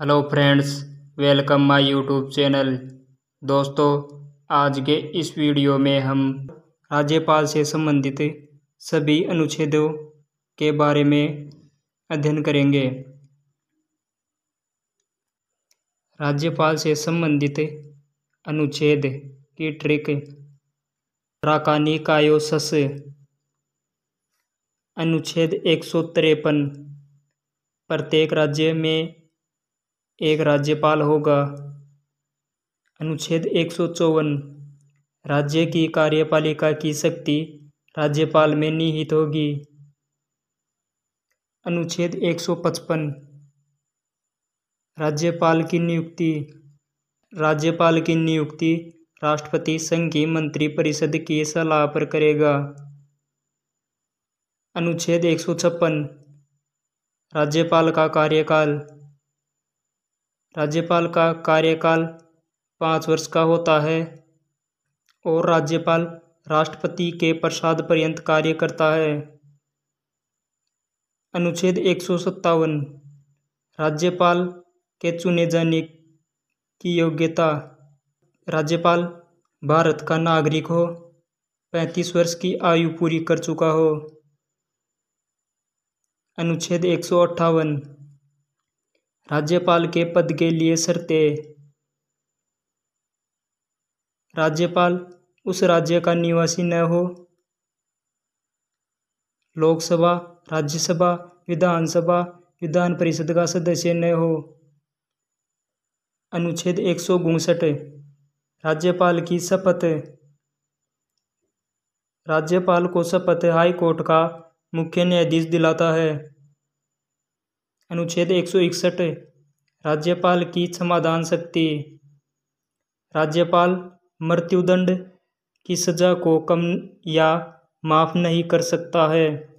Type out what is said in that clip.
hello friends welcome my YouTube channel दोस्तों आज के इस वीडियो में हम राज्यपाल से संबंधित सभी अनुच्छेदों के बारे में अध्ययन करेंगे राज्यपाल से संबंधित अनुच्छेद की ट्रिक राकानिकायोसस अनुच्छेद एक सौ तिरपन प्रत्येक राज्य में एक राज्यपाल होगा अनुच्छेद एक राज्य की कार्यपालिका की शक्ति राज्यपाल में निहित होगी अनुच्छेद 155 राज्यपाल की नियुक्ति राज्यपाल की नियुक्ति राष्ट्रपति संघ की मंत्री परिषद की सलाह पर करेगा अनुच्छेद छप्पन राज्यपाल का कार्यकाल राज्यपाल का कार्यकाल पाँच वर्ष का होता है और राज्यपाल राष्ट्रपति के प्रसाद पर्यंत कार्य करता है अनुच्छेद एक सौ सत्तावन राज्यपाल के चुने जाने की योग्यता राज्यपाल भारत का नागरिक हो पैंतीस वर्ष की आयु पूरी कर चुका हो अनुच्छेद एक सौ अट्ठावन राज्यपाल के पद के लिए शर्तें राज्यपाल उस राज्य का निवासी न हो लोकसभा राज्यसभा विधानसभा विधान परिषद का सदस्य न हो अनुच्छेद एक सौ उनसठ राज्यपाल की शपथ राज्यपाल को शपथ हाई कोर्ट का मुख्य न्यायाधीश दिलाता है अनुच्छेद एक सौ इकसठ राज्यपाल की समाधान शक्ति राज्यपाल मृत्युदंड की सज़ा को कम या माफ़ नहीं कर सकता है